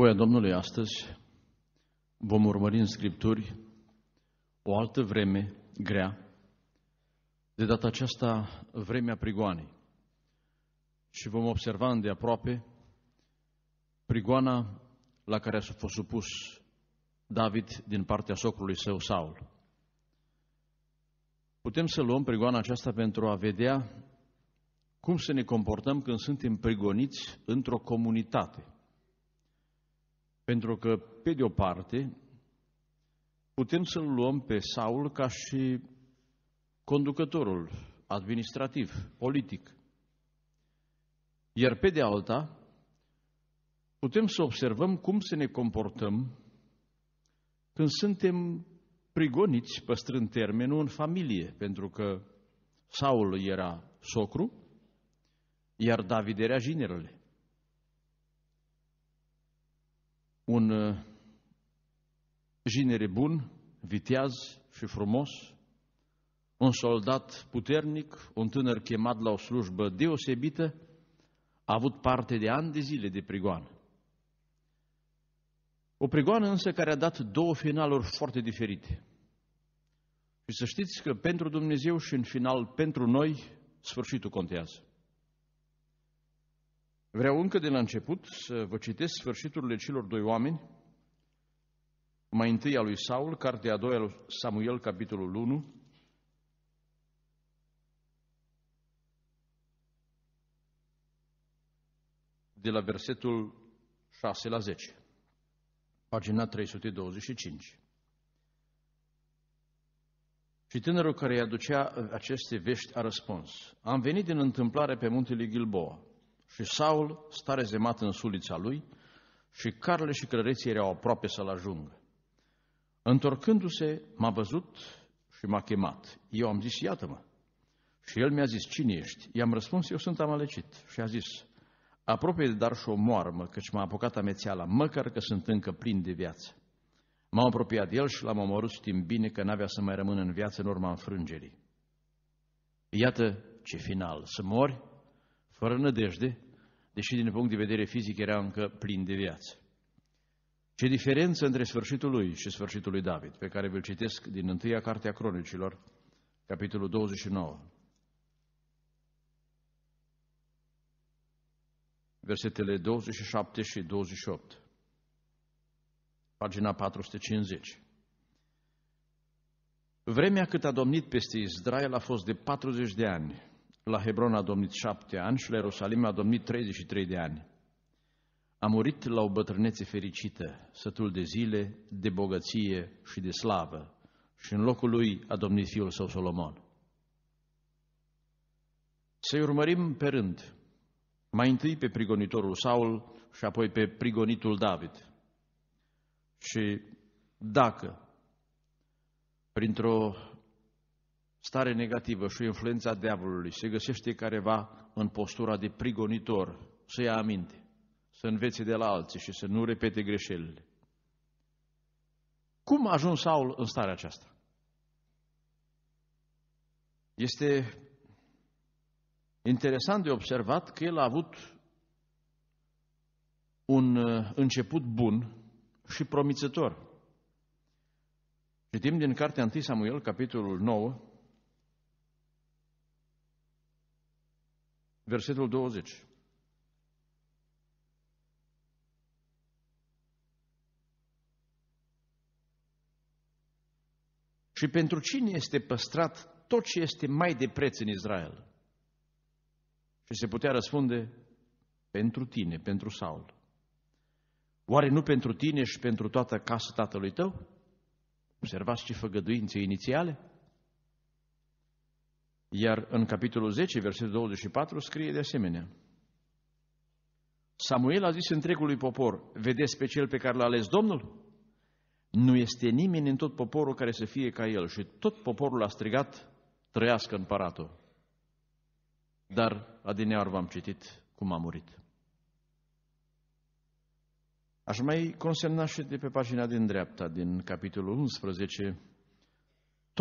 voia Domnului astăzi vom urmări în Scripturi o altă vreme grea, de data aceasta vremea prigoanei. Și vom observa îndeaproape prigoana la care a fost supus David din partea socrului său Saul. Putem să luăm prigoana aceasta pentru a vedea cum să ne comportăm când suntem prigoniți într-o comunitate – pentru că, pe de o parte, putem să-l luăm pe Saul ca și conducătorul administrativ, politic. Iar pe de alta, putem să observăm cum să ne comportăm când suntem prigoniți, păstrând termenul, în familie, pentru că Saul era socru, iar David era ginerele. un uh, jinere bun, viteaz și frumos, un soldat puternic, un tânăr chemat la o slujbă deosebită, a avut parte de ani de zile de prigoană. O prigoană însă care a dat două finaluri foarte diferite. Și să știți că pentru Dumnezeu și în final pentru noi, sfârșitul contează. Vreau încă de la început să vă citesc sfârșiturile celor doi oameni, mai întâi a lui Saul, cartea a doua lui Samuel, capitolul 1, de la versetul 6 la 10, pagina 325. Și tânărul care îi aducea aceste vești a răspuns, Am venit din întâmplare pe muntele Gilboa și Saul sta rezemat în sulița lui și carle și călăreții erau aproape să-l ajungă. Întorcându-se, m-a văzut și m-a chemat. Eu am zis, iată-mă. Și el mi-a zis, cine ești? I-am răspuns, eu sunt amalecit. Și a zis, apropie de dar și o moarmă, căci m-a apucat amețeala, măcar că sunt încă plin de viață. M-am apropiat de el și l-am omorât timp bine că n-avea să mai rămână în viață în urma înfrângerii. Iată ce final, să mori fără nădejde, deși din punct de vedere fizic era încă plin de viață. Ce diferență între sfârșitul lui și sfârșitul lui David, pe care vi-l citesc din întâia carte a cronicilor, capitolul 29, versetele 27 și 28, pagina 450. Vremea cât a domnit peste Israel a fost de 40 de ani la Hebron a domnit șapte ani și la Ierusalim a domnit 33 de ani. A murit la o bătrânețe fericită, sătul de zile, de bogăție și de slavă, și în locul lui a domnit fiul său Solomon. Să-i urmărim pe rând, mai întâi pe prigonitorul Saul și apoi pe prigonitul David. Și dacă, printr-o stare negativă și influența diavolului se găsește careva în postura de prigonitor, să ia aminte, să învețe de la alții și să nu repete greșelile. Cum a ajuns Saul în starea aceasta? Este interesant de observat că el a avut un uh, început bun și promițător. Citim din Cartea 1 Samuel, capitolul 9, versetul 20. Și pentru cine este păstrat tot ce este mai de preț în Israel? Și se putea răspunde, pentru tine, pentru Saul. Oare nu pentru tine și pentru toată casa tatălui tău? Observați ce făgăduințe inițiale? Iar în capitolul 10, versetul 24, scrie de asemenea. Samuel a zis întregului popor, vedeți pe cel pe care l-a ales Domnul? Nu este nimeni în tot poporul care să fie ca el. Și tot poporul a strigat, trăiască împăratul. Dar adinear v-am citit cum a murit. Aș mai consemna și de pe pagina din dreapta, din capitolul 11,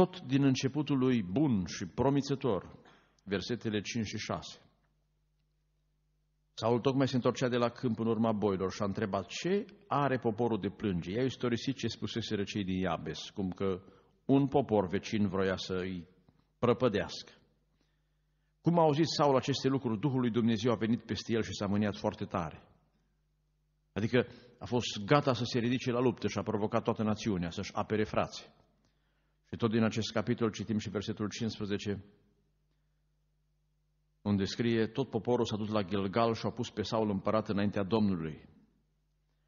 tot din începutul lui bun și promițător, versetele 5 și 6. Saul tocmai se întorcea de la câmp în urma boilor și a întrebat ce are poporul de plânge. Ei a istorisit ce spuseseră cei din Iabes, cum că un popor vecin vroia să îi prăpădească. Cum a auzit Saul aceste lucruri, Duhul lui Dumnezeu a venit peste el și s-a mâniat foarte tare. Adică a fost gata să se ridice la luptă și a provocat toată națiunea să-și apere frații. Și tot din acest capitol citim și versetul 15, unde scrie, tot poporul s-a dus la Gilgal și a pus pe Saul împărat înaintea Domnului.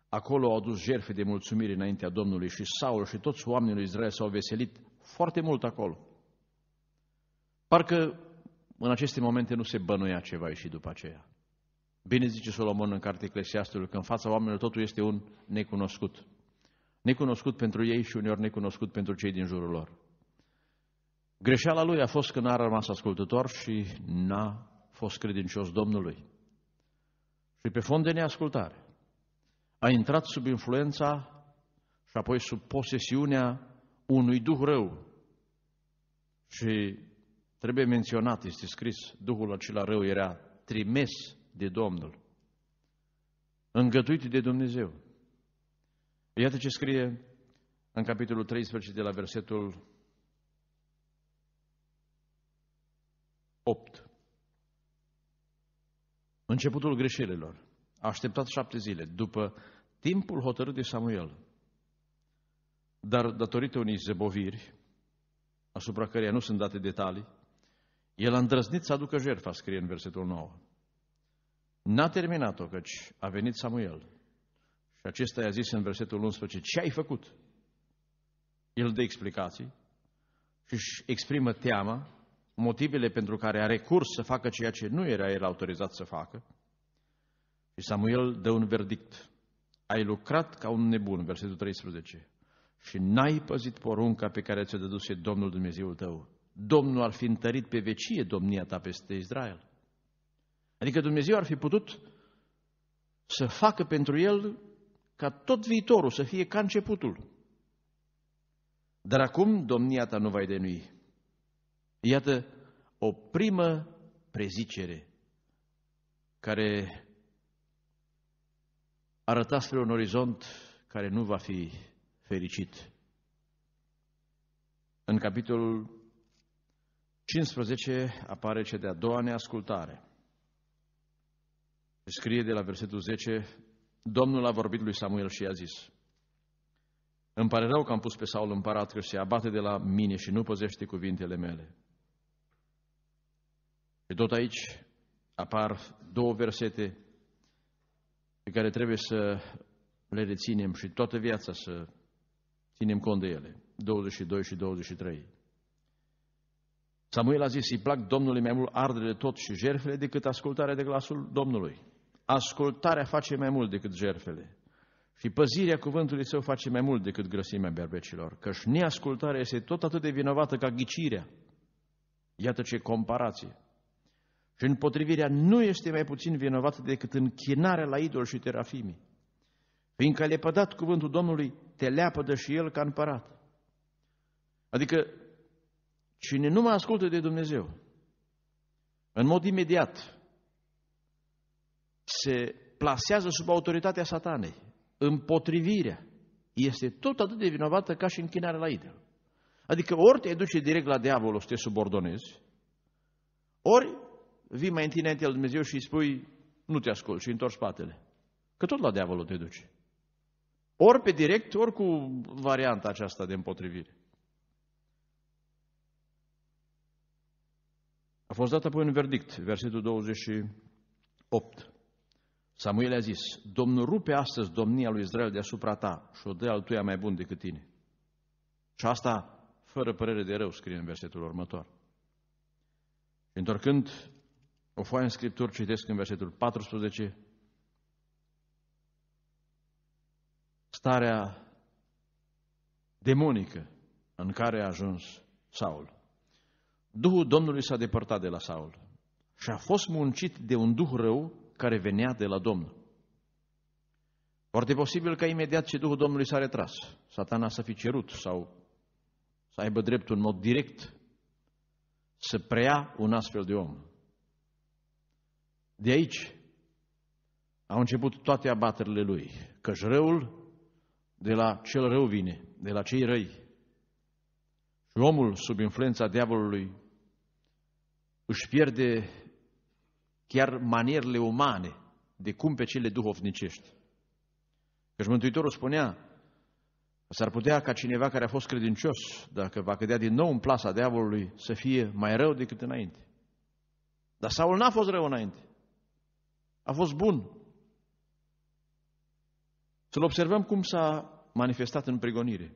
Acolo au adus jerfe de mulțumire înaintea Domnului și Saul și toți oamenii lui Israel s-au veselit foarte mult acolo. Parcă în aceste momente nu se bănuia ceva și după aceea. Bine zice Solomon în cartea Eclesiastului că în fața oamenilor totul este un necunoscut. Necunoscut pentru ei și uneori necunoscut pentru cei din jurul lor. Greșeala lui a fost că n-a rămas ascultător și n-a fost credincios Domnului. Și pe fond de neascultare a intrat sub influența și apoi sub posesiunea unui duh rău. Și trebuie menționat, este scris, duhul acela rău era trimis de Domnul, îngătuit de Dumnezeu. Iată ce scrie în capitolul 13 de la versetul 8. Începutul greșelilor. A așteptat șapte zile după timpul hotărât de Samuel. Dar datorită unei zăboviri, asupra căreia nu sunt date detalii, el a îndrăznit să aducă jertfa, scrie în versetul 9. N-a terminat-o, căci a venit Samuel și acesta i-a zis în versetul 11, ce ai făcut? El dă explicații și își exprimă teama, motivele pentru care a recurs să facă ceea ce nu era el autorizat să facă. Și Samuel dă un verdict. Ai lucrat ca un nebun, versetul 13, și n-ai păzit porunca pe care ți-o dăduse Domnul Dumnezeul tău. Domnul ar fi întărit pe vecie domnia ta peste Israel. Adică Dumnezeu ar fi putut să facă pentru el ca tot viitorul să fie ca începutul. Dar acum domnia ta nu va denui. Iată o primă prezicere care arăta spre un orizont care nu va fi fericit. În capitolul 15 apare cea de-a doua neascultare. Se scrie de la versetul 10, Domnul a vorbit lui Samuel și i-a zis, Îmi pare rău că am pus pe Saul împărat că se abate de la mine și nu păzește cuvintele mele. Și tot aici apar două versete pe care trebuie să le reținem și toată viața să ținem cont de ele, 22 și 23. Samuel a zis, îi plac Domnului mai mult ardere tot și jerfele decât ascultarea de glasul Domnului ascultarea face mai mult decât jerfele și păzirea cuvântului său face mai mult decât grăsimea berbecilor, căci neascultarea este tot atât de vinovată ca ghicirea. Iată ce comparație. Și împotrivirea nu este mai puțin vinovată decât închinarea la idol și terafimii. Fiindcă le pădat cuvântul Domnului, te leapădă și el ca împărat. Adică, cine nu mă ascultă de Dumnezeu, în mod imediat, se plasează sub autoritatea satanei. Împotrivirea este tot atât de vinovată ca și închinarea la idol. Adică ori te duci direct la diavolul să te subordonezi, ori vii mai întâi înaintea lui Dumnezeu și îi spui, nu te ascult și întorci spatele. Că tot la diavolul te duci. Ori pe direct, ori cu varianta aceasta de împotrivire. A fost dat apoi un verdict, versetul 28. Samuel a zis, Domnul rupe astăzi domnia lui Israel deasupra ta și o dă altuia mai bun decât tine. Și asta fără părere de rău, scrie în versetul următor. Întorcând o foaie în Scripturi, citesc în versetul 14, starea demonică în care a ajuns Saul. Duhul Domnului s-a depărtat de la Saul și a fost muncit de un duh rău care venea de la Domnul. Foarte posibil că imediat ce Duhul Domnului s-a retras, satana să fi cerut sau să aibă dreptul în mod direct să preia un astfel de om. De aici au început toate abaterile lui, căci răul de la cel rău vine, de la cei răi. Și omul, sub influența diavolului, își pierde chiar manierele umane, de cum pe cele duhovnicești. Căci Mântuitorul spunea, s-ar putea ca cineva care a fost credincios, dacă va cădea din nou în plasa diavolului, să fie mai rău decât înainte. Dar Saul n-a fost rău înainte. A fost bun. Să-l observăm cum s-a manifestat în pregonire.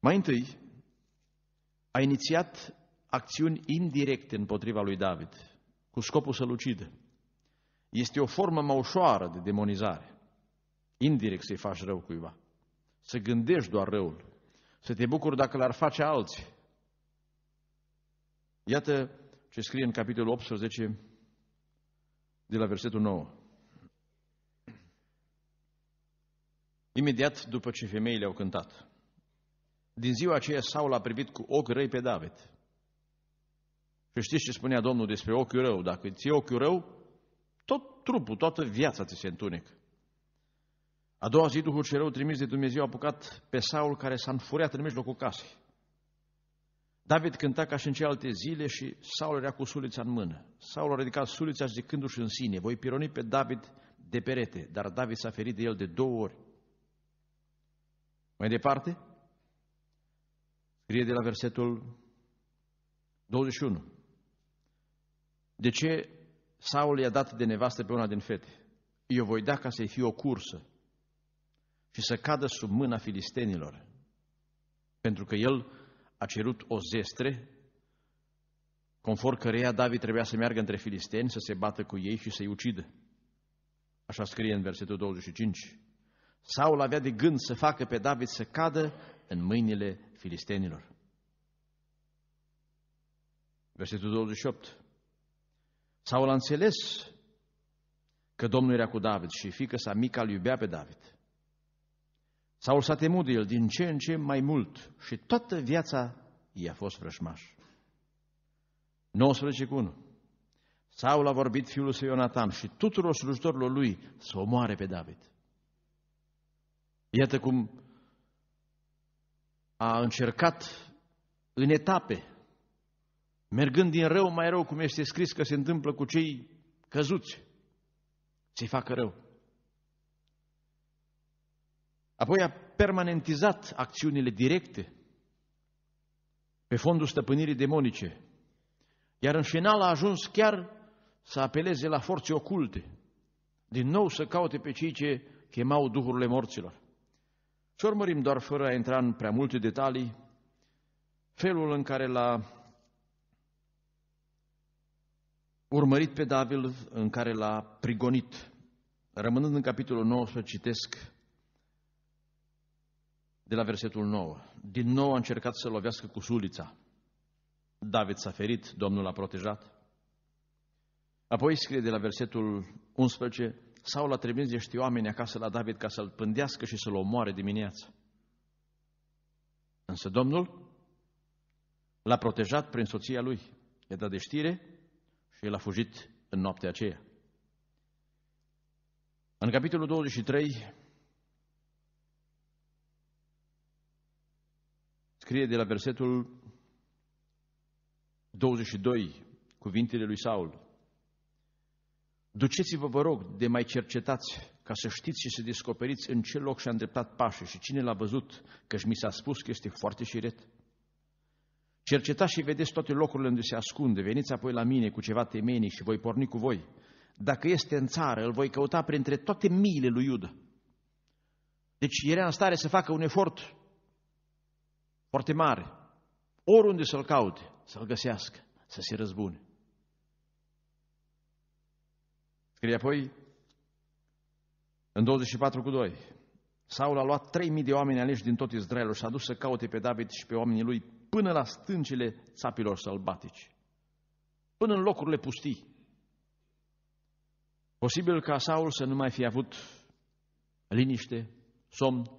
Mai întâi, a inițiat acțiuni indirecte împotriva lui David cu scopul să-l ucidă. Este o formă mai ușoară de demonizare. Indirect să-i faci rău cuiva. Să gândești doar răul. Să te bucuri dacă l-ar face alții. Iată ce scrie în capitolul 18 de la versetul 9. Imediat după ce femeile au cântat. Din ziua aceea Saul a privit cu ochi răi pe David și știți ce spunea Domnul despre ochiul rău? Dacă îți e ochiul rău, tot trupul, toată viața ți se întunecă. A doua zi, Duhul rău trimis de Dumnezeu a apucat pe Saul care s-a înfuriat în mijlocul casei. David cânta ca și în celelalte zile și Saul era cu sulița în mână. Saul a ridicat sulița zicându-și în sine, voi pironi pe David de perete, dar David s-a ferit de el de două ori. Mai departe, scrie de la versetul 21. De ce Saul i-a dat de nevastă pe una din fete? Eu voi da ca să-i fie o cursă și să cadă sub mâna filistenilor. Pentru că el a cerut o zestre, conform căreia David trebuia să meargă între filisteni, să se bată cu ei și să-i ucidă. Așa scrie în versetul 25. Saul avea de gând să facă pe David să cadă în mâinile filistenilor. Versetul 28. Saul a înțeles că Domnul era cu David și fiica sa mica îl iubea pe David. Saul s-a temut de el din ce în ce mai mult și toată viața i-a fost vrășmaș. 19 cu 1. Saul a vorbit fiul său Ionatan și tuturor slujitorilor lui să omoare pe David. Iată cum a încercat în etape mergând din rău mai rău, cum este scris că se întâmplă cu cei căzuți, să-i facă rău. Apoi a permanentizat acțiunile directe pe fondul stăpânirii demonice, iar în final a ajuns chiar să apeleze la forțe oculte, din nou să caute pe cei ce chemau duhurile morților. Să urmărim doar fără a intra în prea multe detalii felul în care la urmărit pe David în care l-a prigonit. Rămânând în capitolul 9, să citesc de la versetul 9. Din nou a încercat să lovească cu sulița. David s-a ferit, Domnul l-a protejat. Apoi scrie de la versetul 11, sau l-a trimis niște oameni acasă la David ca să-l pândească și să-l omoare dimineața. Însă Domnul l-a protejat prin soția lui. I-a dat de știre și el a fugit în noaptea aceea. În capitolul 23 scrie de la versetul 22 cuvintele lui Saul. Duceți-vă, vă rog, de mai cercetați ca să știți și să descoperiți în ce loc și-a îndreptat pașii și cine l-a văzut, căci mi s-a spus că este foarte șiret. Cercetați și vedeți toate locurile unde se ascunde, veniți apoi la mine cu ceva temenii și voi porni cu voi. Dacă este în țară, îl voi căuta printre toate miile lui Iuda. Deci era în stare să facă un efort foarte mare, oriunde să-l caute, să-l găsească, să se răzbune. Scrie apoi în 24 cu 2. Saul a luat 3.000 de oameni aleși din tot Israelul și a dus să caute pe David și pe oamenii lui până la stâncile țapilor sălbatici, până în locurile pustii. Posibil ca Saul să nu mai fi avut liniște, somn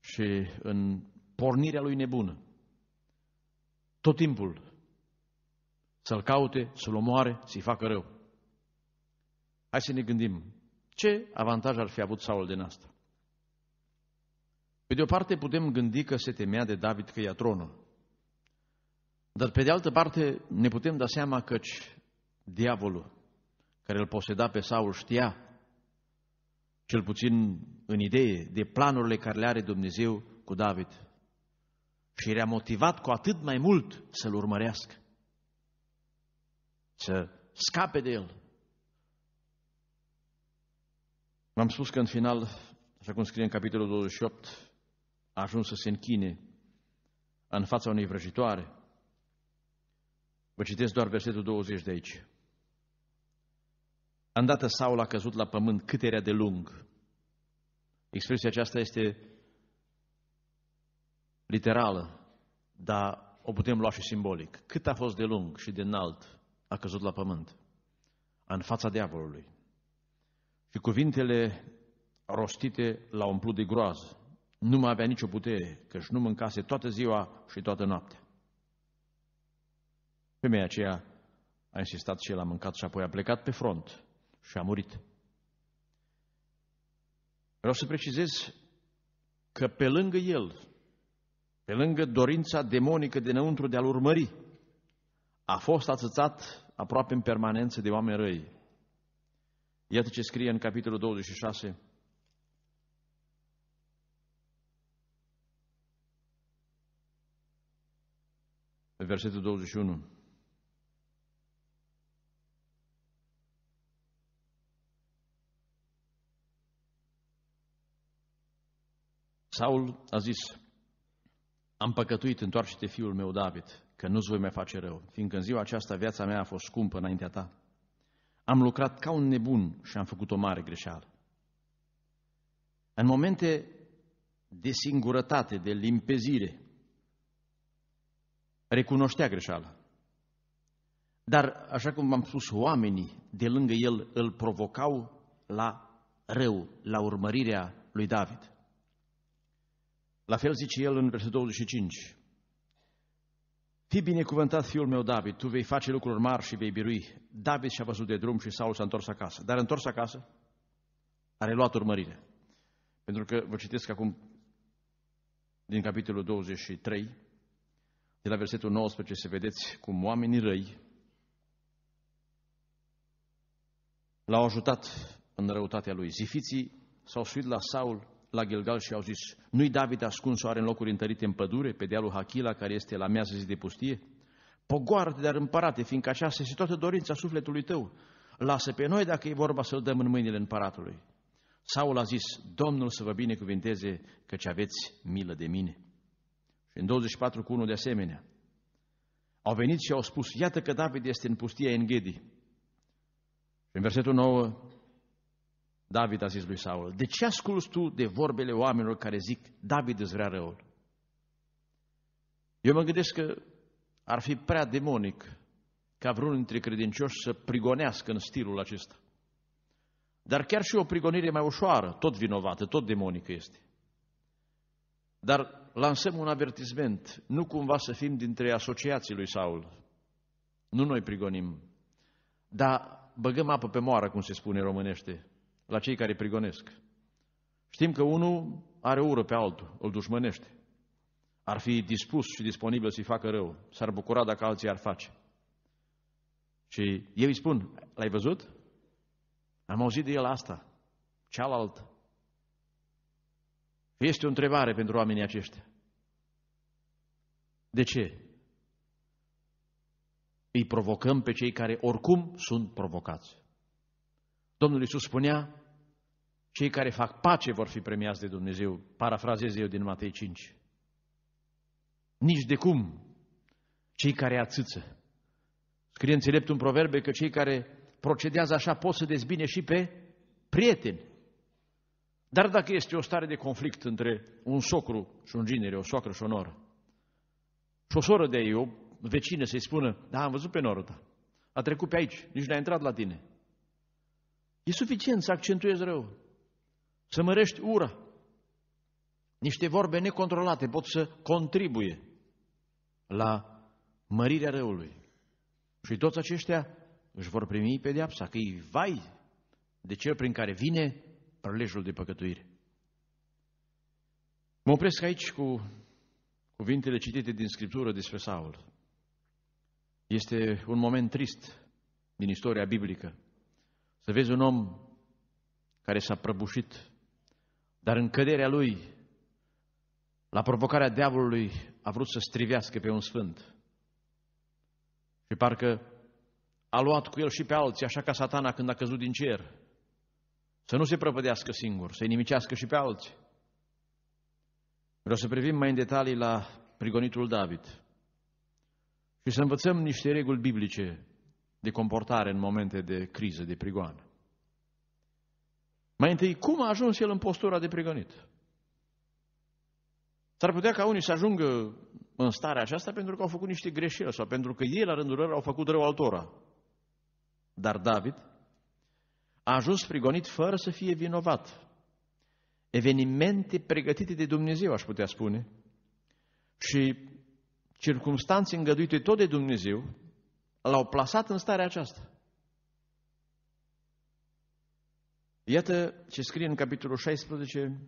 și în pornirea lui nebună. Tot timpul să-l caute, să-l omoare, să-i facă rău. Hai să ne gândim, ce avantaj ar fi avut Saul din asta? Pe de o parte putem gândi că se temea de David că ia tronul. Dar pe de altă parte ne putem da seama că diavolul care îl poseda pe Saul știa, cel puțin în idee, de planurile care le are Dumnezeu cu David. Și era motivat cu atât mai mult să-l urmărească, să scape de el. V-am spus că în final, așa cum scrie în capitolul 28, a ajuns să se închine în fața unei vrăjitoare. Vă citesc doar versetul 20 de aici. Îndată Saul a căzut la pământ cât era de lung. Expresia aceasta este literală, dar o putem lua și simbolic. Cât a fost de lung și de înalt a căzut la pământ, în fața diavolului. Și cuvintele rostite l-au umplut de groază nu mai avea nicio putere, căci nu mâncase toată ziua și toată noaptea. Femeia aceea a insistat și el a mâncat și apoi a plecat pe front și a murit. Vreau să precizez că pe lângă el, pe lângă dorința demonică de dinăuntru de a-l urmări, a fost atățat aproape în permanență de oameni răi. Iată ce scrie în capitolul 26, în versetul 21. Saul a zis, am păcătuit, întoarce-te fiul meu David, că nu-ți voi mai face rău, fiindcă în ziua aceasta viața mea a fost scumpă înaintea ta. Am lucrat ca un nebun și am făcut o mare greșeală. În momente de singurătate, de limpezire, recunoștea greșeala. Dar, așa cum am spus, oamenii de lângă el îl provocau la rău, la urmărirea lui David. La fel zice el în versetul 25. Fii binecuvântat, fiul meu David, tu vei face lucruri mari și vei birui. David și-a văzut de drum și Saul s-a întors acasă. Dar întors acasă, a reluat urmărirea, Pentru că vă citesc acum din capitolul 23, de la versetul 19 se vedeți cum oamenii răi l-au ajutat în răutatea lui. Zifiții s-au suit la Saul la Gilgal și au zis, nu-i David ascuns oare în locuri întărite în pădure, pe dealul Hachila, care este la mează zi de pustie? Pogoară-te, dar împărate, fiindcă se și toată dorința sufletului tău. Lasă pe noi dacă e vorba să-l dăm în mâinile împăratului. Saul a zis, Domnul să vă binecuvinteze, căci aveți milă de mine. Și în 24 cu 1 de asemenea. Au venit și au spus, iată că David este în pustia Enghedi. Și în versetul 9, David a zis lui Saul, de ce asculți tu de vorbele oamenilor care zic, David îți vrea răul? Eu mă gândesc că ar fi prea demonic ca vreunul dintre credincioși să prigonească în stilul acesta. Dar chiar și o prigonire mai ușoară, tot vinovată, tot demonică este. Dar lansăm un avertisment, nu cumva să fim dintre asociații lui Saul. Nu noi prigonim, dar băgăm apă pe moară, cum se spune românește, la cei care prigonesc. Știm că unul are ură pe altul, îl dușmănește. Ar fi dispus și disponibil să-i facă rău, s-ar bucura dacă alții ar face. Și eu îi spun, l-ai văzut? Am auzit de el asta, cealaltă. Este o întrebare pentru oamenii aceștia. De ce? Îi provocăm pe cei care oricum sunt provocați. Domnul Iisus spunea, cei care fac pace vor fi premiați de Dumnezeu, parafrazez eu din Matei 5. Nici de cum cei care ațâță. Scrie înțelept un proverbe că cei care procedează așa pot să dezbine și pe prieteni. Dar dacă este o stare de conflict între un socru și un ginere, o soacră și o noră, și o soră de ei, o vecină să-i spună, da, am văzut pe noră ta, a trecut pe aici, nici nu a intrat la tine. E suficient să accentuezi rău, să mărești ura. Niște vorbe necontrolate pot să contribuie la mărirea răului. Și toți aceștia își vor primi pedeapsa, că ei vai de cel prin care vine prelejul de păcătuire. Mă opresc aici cu cuvintele citite din Scriptură despre Saul. Este un moment trist din istoria biblică. Să vezi un om care s-a prăbușit, dar în căderea lui, la provocarea diavolului, a vrut să strivească pe un sfânt. Și parcă a luat cu el și pe alții, așa ca satana când a căzut din cer. Să nu se prăpădească singur, să-i nimicească și pe alții. Vreau să privim mai în detalii la prigonitul David și să învățăm niște reguli biblice de comportare în momente de criză, de prigoană. Mai întâi, cum a ajuns el în postura de prigonit? S-ar putea ca unii să ajungă în starea aceasta pentru că au făcut niște greșeli sau pentru că ei, la rândul lor, au făcut rău altora. Dar David a ajuns prigonit fără să fie vinovat. Evenimente pregătite de Dumnezeu, aș putea spune, și circunstanțe îngăduite tot de Dumnezeu, l-au plasat în starea aceasta. Iată ce scrie în capitolul 16,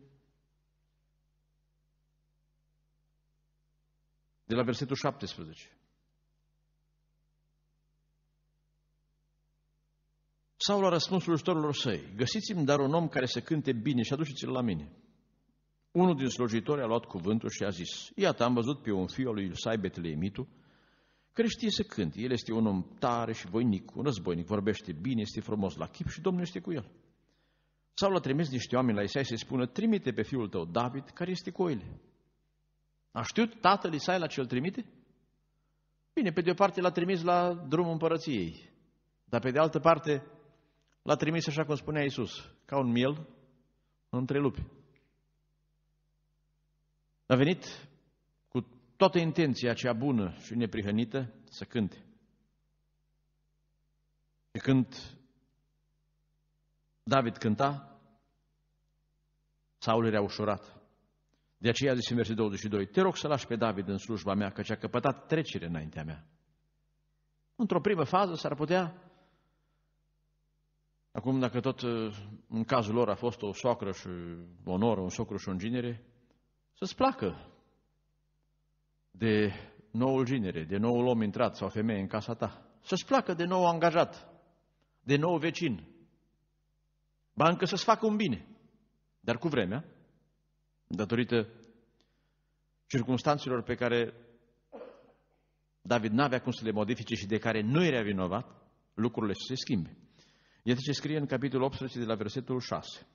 de la versetul 17. Sau la răspuns slujitorilor săi, găsiți-mi dar un om care să cânte bine și aduceți-l la mine. Unul din slujitori a luat cuvântul și a zis, Iată, am văzut pe un fiu al lui Iusai Betleemitu, care știe să cânte. El este un om tare și voinic, un războinic, vorbește bine, este frumos la chip și Domnul este cu el. Sau l-a trimis niște oameni la Isai să-i spună, trimite pe fiul tău, David, care este cu oile. A știut tatăl Isai la ce îl trimite? Bine, pe de o parte l-a trimis la drumul împărăției, dar pe de altă parte L-a trimis așa cum spunea Iisus, ca un miel între lupi. A venit cu toată intenția cea bună și neprihănită să cânte. Și când David cânta, Saul era ușurat. De aceea a zis în versetul 22, te rog să lași pe David în slujba mea, căci a căpătat trecere înaintea mea. Într-o primă fază s-ar putea Acum, dacă tot ă, în cazul lor a fost o soacră și o noră, un socru și un ginere, să-ți placă de noul ginere, de noul om intrat sau femeie în casa ta. Să-ți placă de nou angajat, de nou vecin. Ba încă să-ți facă un bine. Dar cu vremea, datorită circumstanțelor pe care David n-avea cum să le modifice și de care nu era vinovat, lucrurile să se schimbe. Iată ce scrie în capitolul 18 de la versetul 6.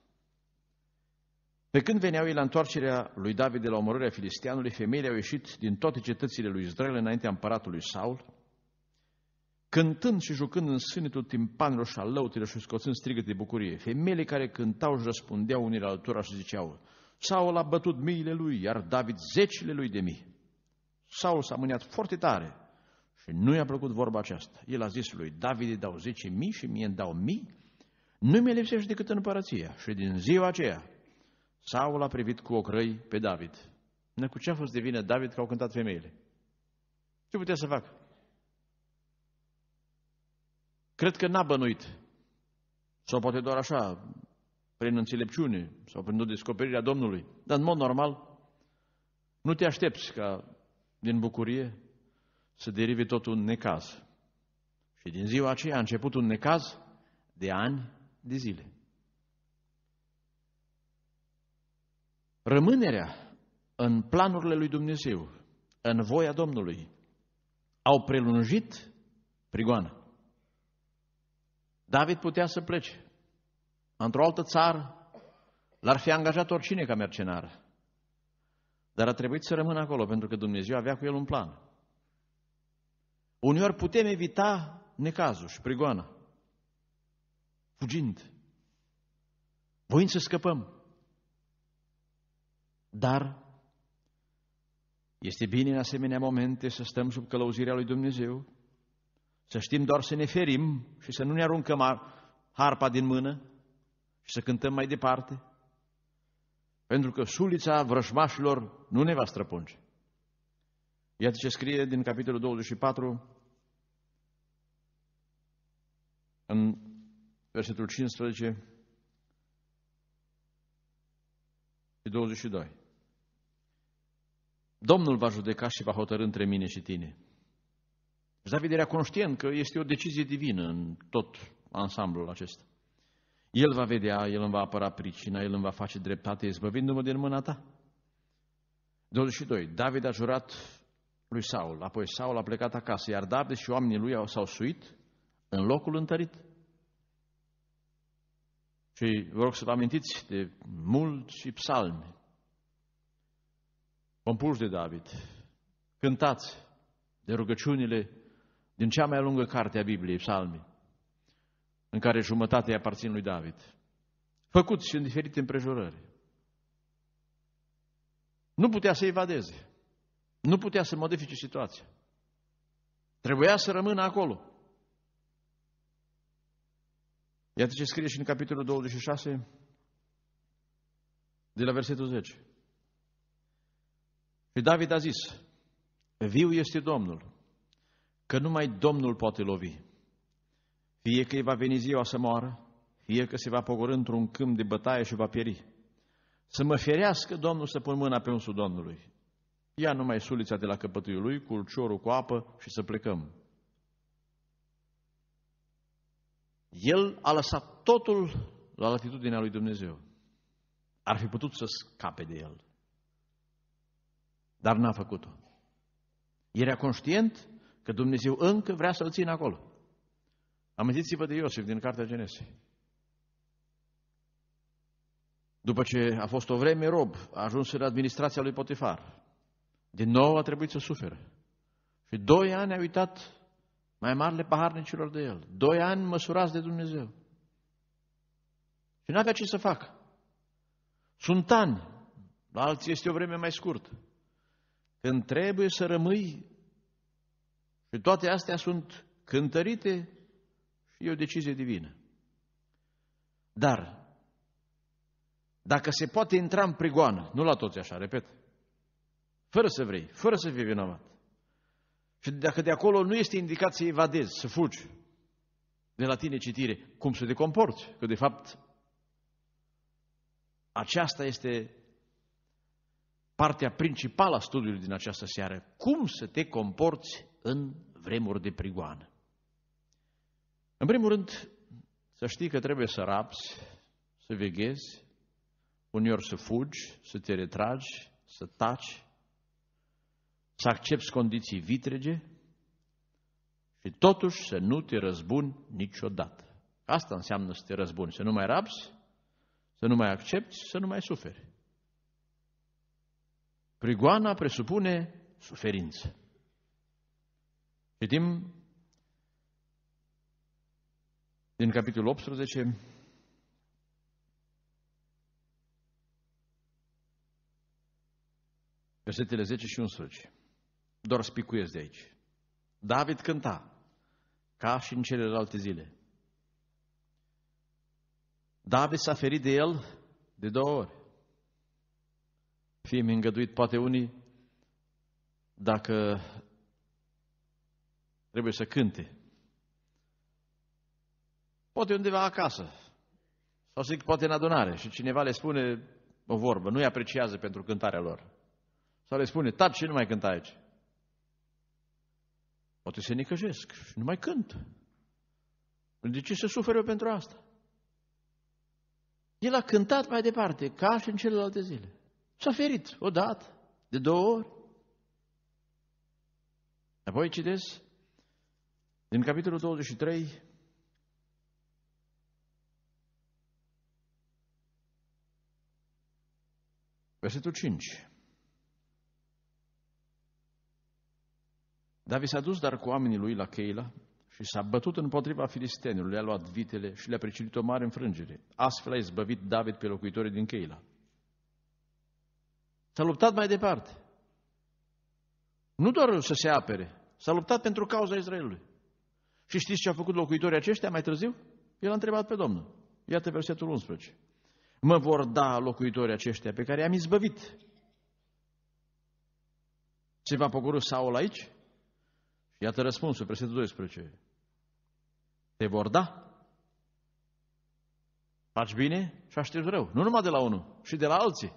Pe când veneau ei la întoarcerea lui David de la omorârea filisteanului, femeile au ieșit din toate cetățile lui Israel înaintea împăratului Saul, cântând și jucând în sânetul timpanilor și alăutilor și scoțând strigăte de bucurie. Femeile care cântau și răspundeau unii la altora și ziceau, Saul a bătut miile lui, iar David zecile lui de mii. Saul s-a mâniat foarte tare și nu i-a plăcut vorba aceasta. El a zis lui David îi dau zece mii și mie îmi dau mii, nu mi lipsește decât împărăția. Și din ziua aceea, Saul a privit cu ocrăi pe David. Ne cu ce a fost de vină David că au cântat femeile? Ce putea să facă? Cred că n-a bănuit. Sau poate doar așa, prin înțelepciune sau prin o descoperire a Domnului. Dar în mod normal, nu te aștepți ca din bucurie să derive tot un necaz. Și din ziua aceea a început un necaz de ani de zile. Rămânerea în planurile lui Dumnezeu, în voia Domnului, au prelungit prigoană. David putea să plece. Într-o altă țară l-ar fi angajat oricine ca mercenar. Dar a trebuit să rămână acolo, pentru că Dumnezeu avea cu el un plan. Uneori putem evita necazul și prigoana, fugind, voind să scăpăm. Dar este bine în asemenea momente să stăm sub călăuzirea lui Dumnezeu, să știm doar să ne ferim și să nu ne aruncăm harpa din mână și să cântăm mai departe, pentru că sulița vrășmașilor nu ne va străpunge. Iată ce scrie din capitolul 24, în versetul 15 și 22. Domnul va judeca și va hotărâ între mine și tine. Și David era conștient că este o decizie divină în tot ansamblul acesta. El va vedea, El îmi va apăra pricina, El îmi va face dreptate, izbăvindu-mă din mâna ta. 22. David a jurat lui Saul. Apoi Saul a plecat acasă, iar David și oamenii lui s-au suit în locul întărit. Și vă rog să vă amintiți de mulți psalmi compuși de David, cântați de rugăciunile din cea mai lungă carte a Bibliei, psalmi, în care jumătatea aparțin lui David, făcuți în diferite împrejurări. Nu putea să evadeze. Nu putea să modifice situația. Trebuia să rămână acolo. Iată ce scrie și în capitolul 26, de la versetul 10. Și David a zis, viu este Domnul, că numai Domnul poate lovi. Fie că îi va veni ziua să moară, fie că se va pogorâ într-un câmp de bătaie și va pieri. Să mă ferească Domnul să pun mâna pe unsul Domnului Ia numai sulița de la căpătâiul lui, cu ulciorul cu apă și să plecăm. El a lăsat totul la latitudinea lui Dumnezeu. Ar fi putut să scape de el. Dar n-a făcut-o. Era conștient că Dumnezeu încă vrea să-l țină acolo. Amintiți-vă de Iosif din Cartea Genesei. După ce a fost o vreme rob, a ajuns în administrația lui Potifar. Din nou a trebuit să sufere. Și doi ani a uitat mai marile paharnicilor de el. Doi ani măsurați de Dumnezeu. Și n-avea ce să facă. Sunt ani, la alții este o vreme mai scurtă. Când trebuie să rămâi și toate astea sunt cântărite și e o decizie divină. Dar, dacă se poate intra în prigoană, nu la toți așa, repet, fără să vrei, fără să fii vinovat. Și dacă de acolo nu este indicat să evadezi, să fugi de la tine citire, cum să te comporți? Că de fapt aceasta este partea principală a studiului din această seară. Cum să te comporți în vremuri de prigoană? În primul rând, să știi că trebuie să rapsi, să veghezi, uneori să fugi, să te retragi, să taci, să accepți condiții vitrege și totuși să nu te răzbuni niciodată. Asta înseamnă să te răzbuni, să nu mai rabzi, să nu mai accepti, să nu mai suferi. Prigoana presupune suferință. Citim din capitolul 18, versetele 10 și 11 doar spicuiesc de aici. David cânta, ca și în celelalte zile. David s-a ferit de el de două ori. mi îngăduit poate unii dacă trebuie să cânte. Poate undeva acasă, sau zic poate în adunare și cineva le spune o vorbă, nu-i apreciază pentru cântarea lor. Sau le spune, taci și nu mai cânta aici. Poate se necăjesc și nu mai cânt. De ce se suferă pentru asta? El a cântat mai departe, ca și în celelalte zile. S-a ferit dată, de două ori. Apoi citesc din capitolul 23, versetul 5. David s-a dus dar cu oamenii lui la Cheila și s-a bătut împotriva filistenilor, le-a luat vitele și le-a pricilit o mare înfrângere. Astfel a izbăvit David pe locuitorii din Cheila. S-a luptat mai departe. Nu doar să se apere, s-a luptat pentru cauza Israelului. Și știți ce a făcut locuitorii aceștia mai târziu? El a întrebat pe Domnul. Iată versetul 11. Mă vor da locuitorii aceștia pe care i-am izbăvit. Se va pogorâ Saul aici? Iată răspunsul, versetul 12. Te vor da. Faci bine și aștept rău. Nu numai de la unul, și de la alții.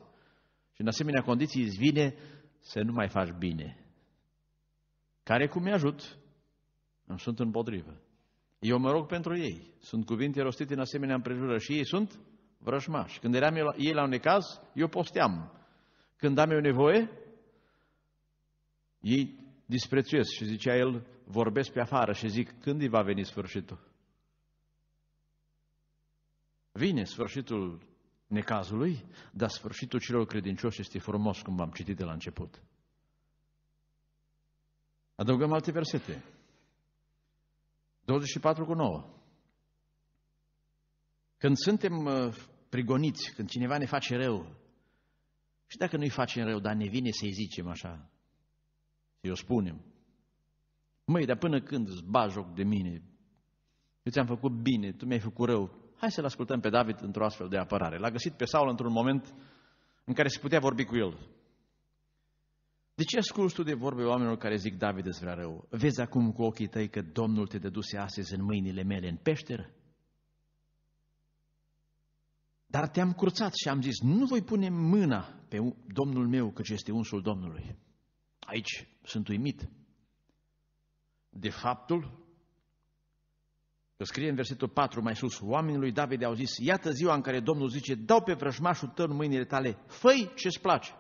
Și în asemenea condiții îți vine să nu mai faci bine. Care cum mi-ajut, îmi sunt împotrivă. Eu mă rog pentru ei. Sunt cuvinte rostite în asemenea împrejură și ei sunt vrăjmași. Când eram eu la, ei la un necaz, eu posteam. Când am eu nevoie, ei disprețuiesc și zicea el, vorbesc pe afară și zic, când îi va veni sfârșitul? Vine sfârșitul necazului, dar sfârșitul celor credincioși este frumos, cum v-am citit de la început. Adăugăm alte versete. 24 cu 9. Când suntem uh, prigoniți, când cineva ne face rău, și dacă nu-i facem rău, dar ne vine să-i zicem așa, eu spunem, măi, dar până când îți joc de mine? Eu ți-am făcut bine, tu mi-ai făcut rău. Hai să-l ascultăm pe David într-o astfel de apărare. L-a găsit pe Saul într-un moment în care se putea vorbi cu el. De ce asculți tu de vorbe oamenilor care zic David îți vrea rău? Vezi acum cu ochii tăi că Domnul te dăduse astăzi în mâinile mele în peșteră? Dar te-am curțat și am zis, nu voi pune mâna pe Domnul meu, căci este unsul Domnului. Aici sunt uimit de faptul că scrie în versetul 4 mai sus, oamenii lui David au zis, iată ziua în care Domnul zice, dau pe vrăjmașul tău în mâinile tale, făi ce-ți place.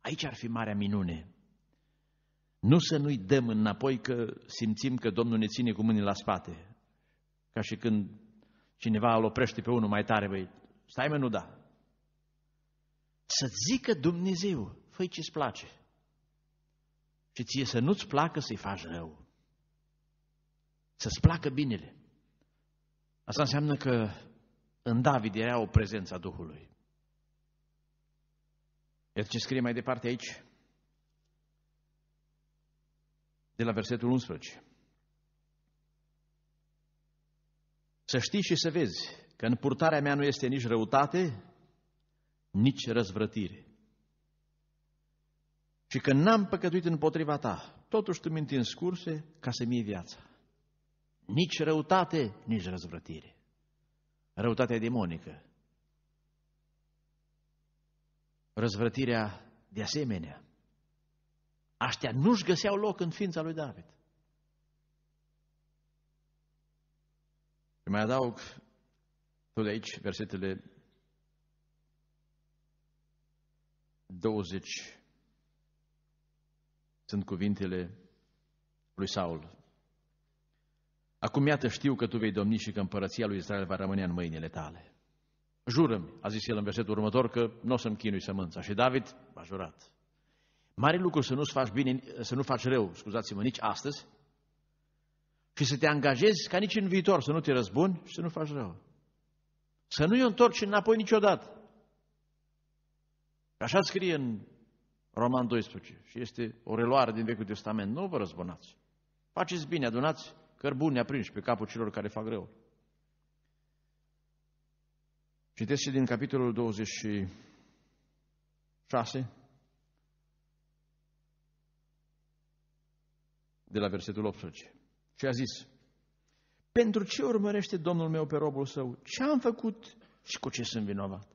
Aici ar fi marea minune. Nu să nu-i dăm înapoi că simțim că Domnul ne ține cu mâinile la spate. Ca și când cineva îl oprește pe unul mai tare, băi, stai mă, nu da. Să zică Dumnezeu, făi ce-ți place. Și ție să nu-ți placă să-i faci rău. Să-ți placă binele. Asta înseamnă că în David era o prezență a Duhului. Iar ce scrie mai departe aici? De la versetul 11. Să știi și să vezi că în purtarea mea nu este nici răutate, nici răzvrătire, și că n-am păcătuit împotriva ta. Totuși tu minti în scurse ca să-mi iei viața. Nici răutate, nici răzvrătire. Răutatea demonică. Răzvrătirea de asemenea. Aștia nu-și găseau loc în ființa lui David. Și mai adaug tot de aici versetele 20 sunt cuvintele lui Saul. Acum iată știu că tu vei domni și că împărăția lui Israel va rămâne în mâinile tale. jură a zis el în versetul următor, că nu o să-mi chinui sămânța. Și David a jurat. Mare lucru să nu-ți faci bine, să nu faci rău, scuzați-mă, nici astăzi, și să te angajezi ca nici în viitor să nu te răzbuni și să nu faci rău. Să nu-i întorci înapoi niciodată. Așa scrie în Roman 12 și este o reluare din Vechiul Testament. Nu vă răzbunați. Faceți bine, adunați cărbuni aprinși pe capul celor care fac rău. Citesc și din capitolul 26, de la versetul 18. Și a zis, pentru ce urmărește Domnul meu pe robul său? Ce am făcut și cu ce sunt vinovat?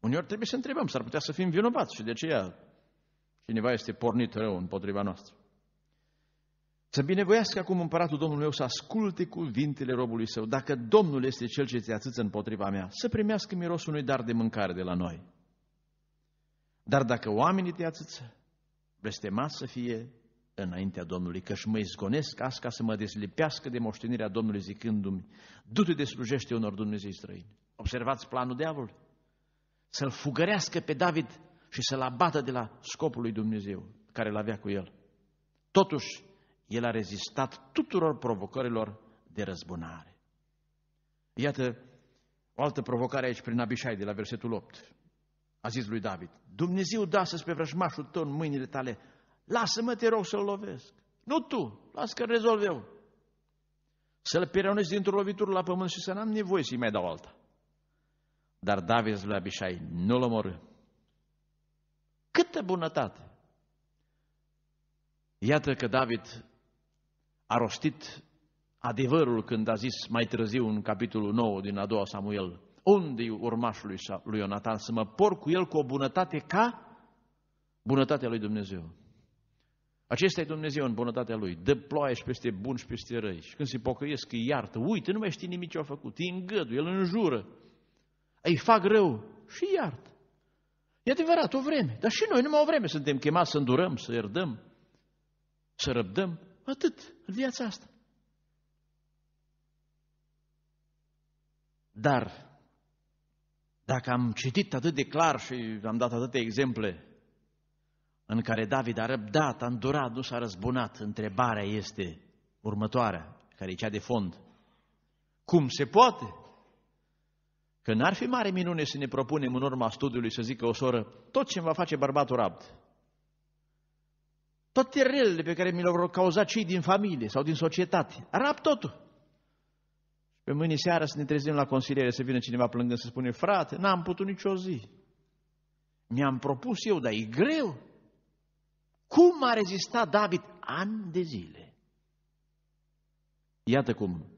Uneori trebuie să întrebăm, s-ar putea să fim vinovați și de aceea cineva este pornit rău împotriva noastră. Să binevoiască acum împăratul Domnului meu să asculte cuvintele robului său. Dacă Domnul este cel ce te atâță împotriva mea, să primească mirosul unui dar de mâncare de la noi. Dar dacă oamenii te atâță, blestemați să fie înaintea Domnului, căci mă izgonesc azi ca să mă deslipească de moștenirea Domnului zicându-mi, du-te de slujește unor Dumnezei străini. Observați planul diavolului. Să-l fugărească pe David și să-l abată de la scopul lui Dumnezeu care îl avea cu el. Totuși, el a rezistat tuturor provocărilor de răzbunare. Iată o altă provocare aici prin Abishai de la versetul 8. A zis lui David, Dumnezeu da să pe vrăjmașul tău în mâinile tale, lasă-mă, te rog, să-l lovesc. Nu tu, las că rezolv eu. Să-l pironezi dintr-o lovitură la pământ și să n-am nevoie să-i mai dau alta. Dar David lui Abishai nu l omorâ multă bunătate. Iată că David a rostit adevărul când a zis mai târziu în capitolul 9 din a doua Samuel, unde urmașul lui Ionatan să mă por cu el cu o bunătate ca bunătatea lui Dumnezeu. Acesta e Dumnezeu în bunătatea Lui. Dă ploaie și peste bun și peste răi. Și când se pocăiesc, îi iartă. Uite, nu mai știi nimic ce a făcut. Îi îngădu, el înjură. Îi fac rău și iartă. E adevărat, o vreme. Dar și noi numai o vreme suntem chemați să îndurăm, să iertăm, să răbdăm. Atât, în viața asta. Dar, dacă am citit atât de clar și am dat atâtea exemple în care David a răbdat, a îndurat, nu s-a răzbunat, întrebarea este următoarea, care e cea de fond. Cum se poate Că n-ar fi mare minune să ne propunem în urma studiului să zică o soră, tot ce va face bărbatul rabd. toate relele pe care mi le vor cauza cei din familie sau din societate, rabd totul. Pe mâine seara să ne trezim la consiliere să vină cineva plângând să spune, frate, n-am putut nicio zi. Mi-am propus eu, dar e greu. Cum a rezistat David ani de zile? Iată cum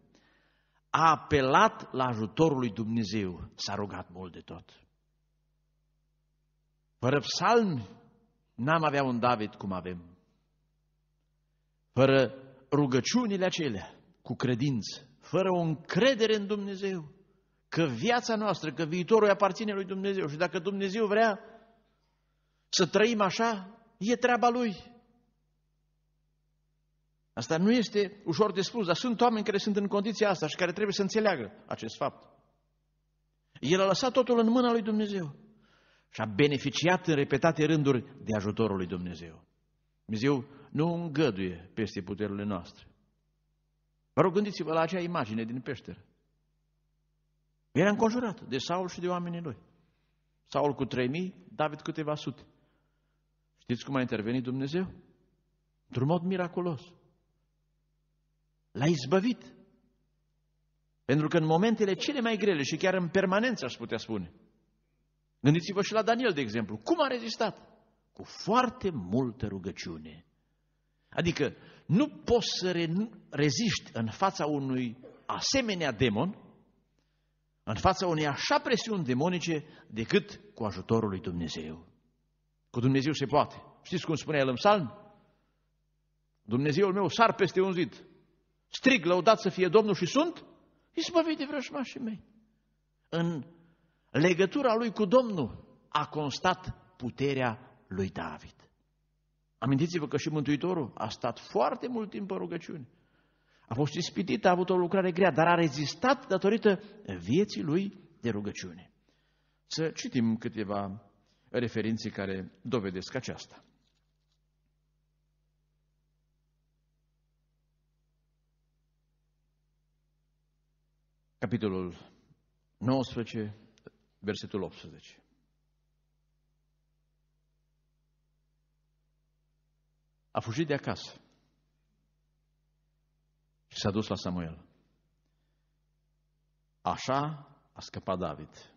a apelat la ajutorul lui Dumnezeu, s-a rugat mult de tot. Fără psalmi n-am avea un David cum avem. Fără rugăciunile acelea, cu credință, fără o încredere în Dumnezeu, că viața noastră, că viitorul aparține lui Dumnezeu și dacă Dumnezeu vrea să trăim așa, e treaba Lui. Asta nu este ușor de spus, dar sunt oameni care sunt în condiția asta și care trebuie să înțeleagă acest fapt. El a lăsat totul în mâna lui Dumnezeu și a beneficiat în repetate rânduri de ajutorul lui Dumnezeu. Dumnezeu nu îngăduie peste puterile noastre. Vă rog, gândiți-vă la acea imagine din peșteră. Era înconjurat de Saul și de oamenii lui. Saul cu 3000, David câteva sute. Știți cum a intervenit Dumnezeu? Într-un mod miraculos l-a izbăvit. Pentru că în momentele cele mai grele și chiar în permanență, aș putea spune, gândiți-vă și la Daniel, de exemplu, cum a rezistat? Cu foarte multă rugăciune. Adică nu poți să re- reziști în fața unui asemenea demon, în fața unei așa presiuni demonice, decât cu ajutorul lui Dumnezeu. Cu Dumnezeu se poate. Știți cum spunea el în psalm? Dumnezeul meu sar peste un zid. Strig, lăudat să fie Domnul și sunt izbăvit de vrăjmașii mei. În legătura lui cu Domnul a constat puterea lui David. Amintiți-vă că și Mântuitorul a stat foarte mult timp în rugăciune. A fost ispitit, a avut o lucrare grea, dar a rezistat datorită vieții lui de rugăciune. Să citim câteva referințe care dovedesc aceasta. capitolul 19, versetul 18. A fugit de acasă și s-a dus la Samuel. Așa a scăpat David. S-a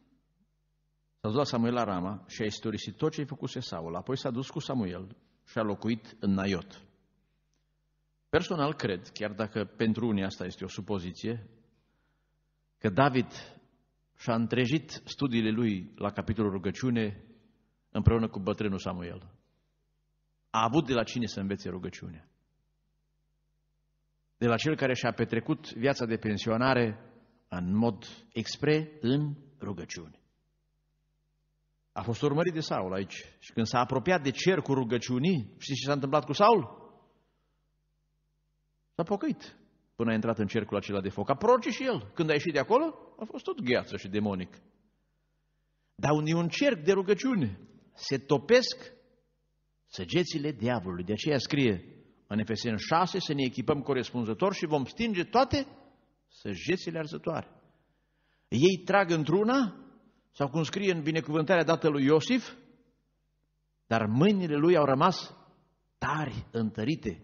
dus la Samuel la Rama și a istorisit tot ce-i făcuse Saul. Apoi s-a dus cu Samuel și a locuit în Naiot. Personal cred, chiar dacă pentru unii asta este o supoziție, că David și-a întrejit studiile lui la capitolul rugăciune împreună cu bătrânul Samuel. A avut de la cine să învețe rugăciunea. De la cel care și-a petrecut viața de pensionare în mod expre în rugăciune. A fost urmărit de Saul aici. Și când s-a apropiat de cer cu rugăciunii, știți ce s-a întâmplat cu Saul? S-a pocăit până a intrat în cercul acela de foc. prorocit și el. Când a ieșit de acolo, a fost tot gheață și demonic. Dar unii un cerc de rugăciune. Se topesc săgețile diavolului. De aceea scrie în Efeseni 6 să ne echipăm corespunzător și vom stinge toate săgețile arzătoare. Ei trag într-una, sau cum scrie în binecuvântarea dată lui Iosif, dar mâinile lui au rămas tari, întărite.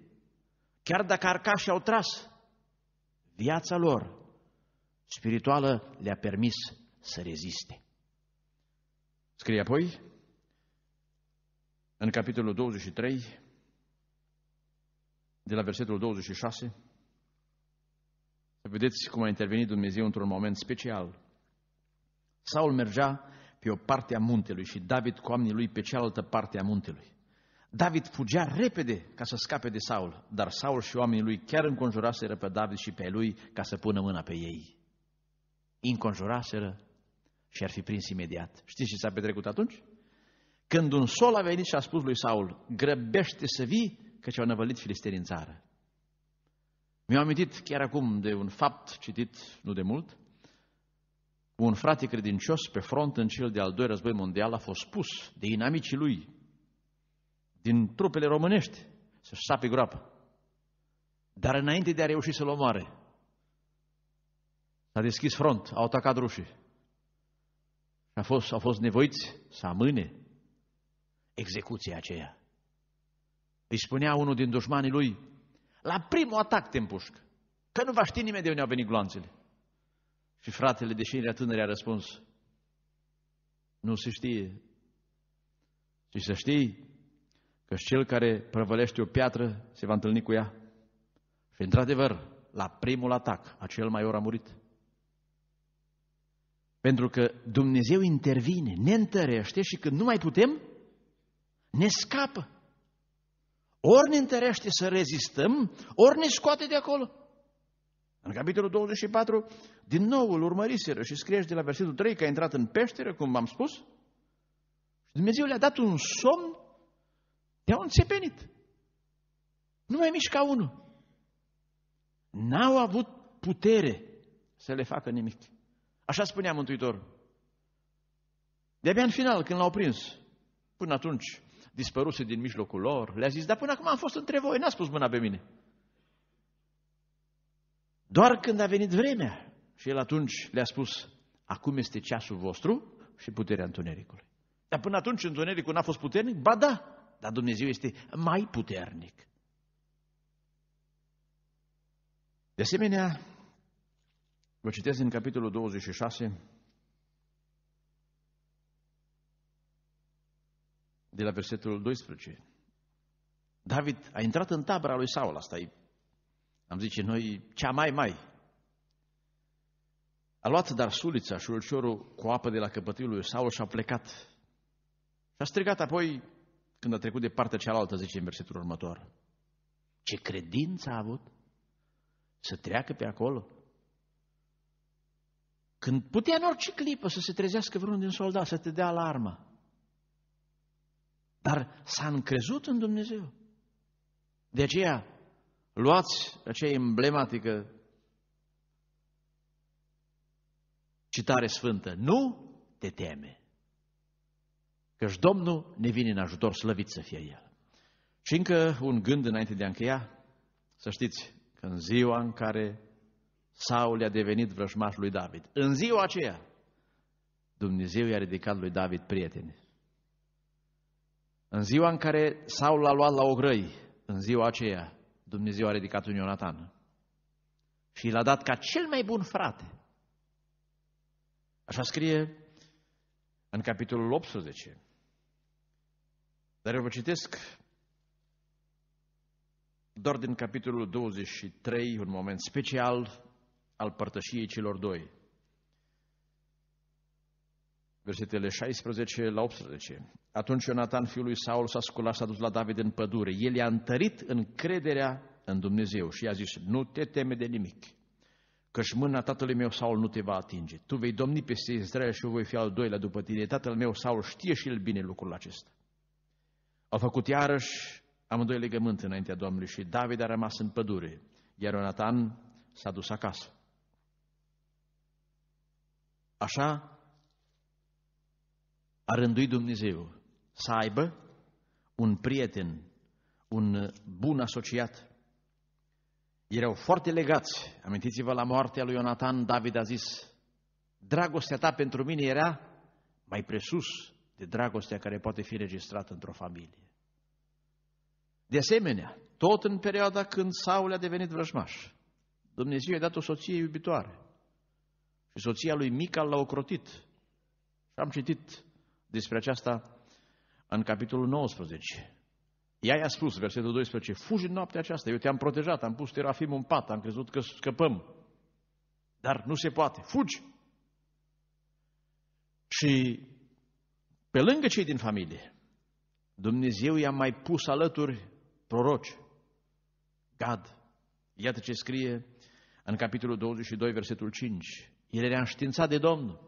Chiar dacă arcașii au tras, viața lor spirituală le-a permis să reziste. Scrie apoi, în capitolul 23, de la versetul 26, vedeți cum a intervenit Dumnezeu într-un moment special. Saul mergea pe o parte a muntelui și David cu oamenii lui pe cealaltă parte a muntelui. David fugea repede ca să scape de Saul, dar Saul și oamenii lui chiar înconjuraseră pe David și pe lui ca să pună mâna pe ei. Înconjuraseră și ar fi prins imediat. Știți ce s-a petrecut atunci? Când un sol a venit și a spus lui Saul, grăbește să vii, că ce-au năvălit filisterii în țară. Mi-am amintit chiar acum de un fapt citit nu de mult. Un frate credincios pe front în cel de-al doilea război mondial a fost pus de inamicii lui din trupele românești să-și sape groapă. Dar înainte de a reuși să-l omoare, s-a deschis front, au atacat rușii. A fost, au fost nevoiți să amâne execuția aceea. Îi spunea unul din dușmanii lui, la primul atac te împușc, că nu va ști nimeni de unde au venit gloanțele. Și fratele, deși era tânăr, a răspuns, nu se știe. Și să știi Că cel care prăvălește o piatră se va întâlni cu ea. Și într-adevăr, la primul atac, acel maior a murit. Pentru că Dumnezeu intervine, ne întărește și când nu mai putem, ne scapă. Ori ne întărește să rezistăm, ori ne scoate de acolo. În capitolul 24, din nou îl urmăriseră și scriești de la versetul 3 că a intrat în peșteră, cum v-am spus, și Dumnezeu le-a dat un somn te-au înțepenit. Nu mai mișca unul. N-au avut putere să le facă nimic. Așa spunea Mântuitorul. De-abia în final, când l-au prins, până atunci dispăruse din mijlocul lor, le-a zis, dar până acum am fost între voi, n-a spus mâna pe mine. Doar când a venit vremea și el atunci le-a spus, acum este ceasul vostru și puterea întunericului. Dar până atunci întunericul n-a fost puternic? Ba da, dar Dumnezeu este mai puternic. De asemenea, vă citesc în capitolul 26, de la versetul 12. David a intrat în tabăra lui Saul, asta e, am zice noi, cea mai mai. A luat dar sulița și ulciorul cu apă de la căpătâiul lui Saul și a plecat. Și a strigat apoi când a trecut de partea cealaltă, zice în versetul următor. Ce credință a avut să treacă pe acolo? Când putea în orice clipă să se trezească vreunul din soldat, să te dea alarma. Dar s-a încrezut în Dumnezeu. De aceea, luați acea emblematică citare sfântă. Nu te teme căci Domnul ne vine în ajutor, slăvit să fie El. Și încă un gând înainte de a încheia, să știți că în ziua în care Saul a devenit vrăjmaș lui David, în ziua aceea, Dumnezeu i-a ridicat lui David prieteni. În ziua în care Saul l-a luat la ogrăi, în ziua aceea, Dumnezeu a ridicat un Ionatan și l-a dat ca cel mai bun frate. Așa scrie în capitolul 18. Dar eu vă citesc doar din capitolul 23, un moment special al părtășiei celor doi. Versetele 16 la 18. Atunci Ionatan, fiul lui Saul, s-a sculat și s-a dus la David în pădure. El i-a întărit încrederea în Dumnezeu și i-a zis, nu te teme de nimic, căci mâna tatălui meu Saul nu te va atinge. Tu vei domni peste Israel și eu voi fi al doilea după tine. Tatăl meu Saul știe și el bine lucrul acesta. Au făcut iarăși amândoi legământ înaintea Domnului și David a rămas în pădure, iar Ionatan s-a dus acasă. Așa a rânduit Dumnezeu să aibă un prieten, un bun asociat. Erau foarte legați. Amintiți-vă la moartea lui Ionatan, David a zis, dragostea ta pentru mine era mai presus de dragostea care poate fi registrată într-o familie. De asemenea, tot în perioada când Saul a devenit vrăjmaș, Dumnezeu i-a dat o soție iubitoare și soția lui Mica l-a ocrotit. Și am citit despre aceasta în capitolul 19. Ea i-a spus, versetul 12, fugi în noaptea aceasta, eu te-am protejat, am pus terafim în pat, am crezut că scăpăm. Dar nu se poate, fugi! Și pe lângă cei din familie, Dumnezeu i-a mai pus alături proroci. Gad. Iată ce scrie în capitolul 22, versetul 5. El era înștiințat de Domnul.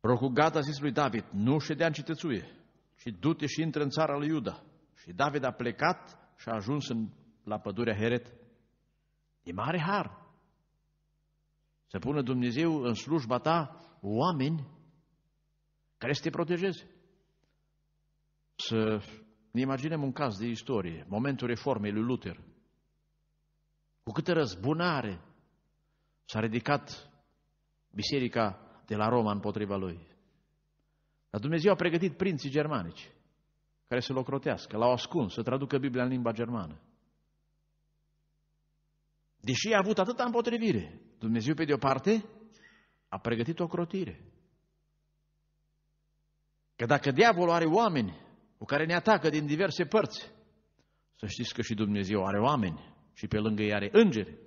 Procul Gad a zis lui David, nu ședea în citățuie, ci du-te și intră în țara lui Iuda. Și David a plecat și a ajuns în, la pădurea Heret. E mare har să pună Dumnezeu în slujba ta oameni care să te protejeze. Să ne imaginăm un caz de istorie, momentul reformei lui Luther. Cu câtă răzbunare s-a ridicat biserica de la Roma împotriva lui. Dar Dumnezeu a pregătit prinții germanici care să ocrotească, l-au ascuns, să traducă Biblia în limba germană. Deși a avut atâta împotrivire, Dumnezeu pe de o parte a pregătit o crotire. Că dacă diavolul are oameni cu care ne atacă din diverse părți, să știți că și Dumnezeu are oameni și pe lângă ei are îngeri.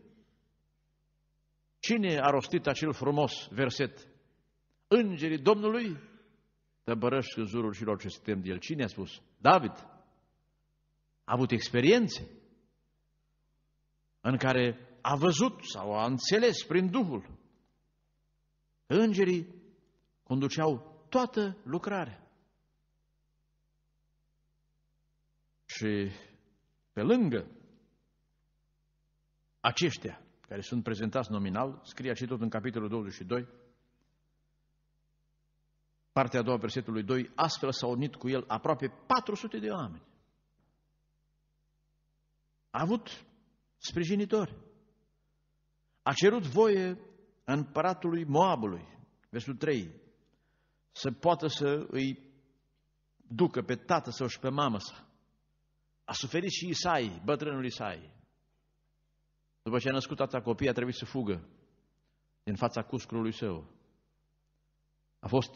Cine a rostit acel frumos verset? Îngerii Domnului tăbărăști în jurul și ce suntem de el. Cine a spus? David. A avut experiențe în care a văzut sau a înțeles prin Duhul Îngerii conduceau toată lucrarea. Și pe lângă aceștia, care sunt prezentați nominal, scrie aici tot în capitolul 22, partea a doua versetului 2, astfel s-au unit cu el aproape 400 de oameni. A avut sprijinitori. A cerut voie împăratului Moabului, versul 3, să poată să îi ducă pe tată sau și pe mamă sa. A suferit și Isai, bătrânul Isai. După ce a născut tata copii, a trebuit să fugă din fața cuscrului său. A fost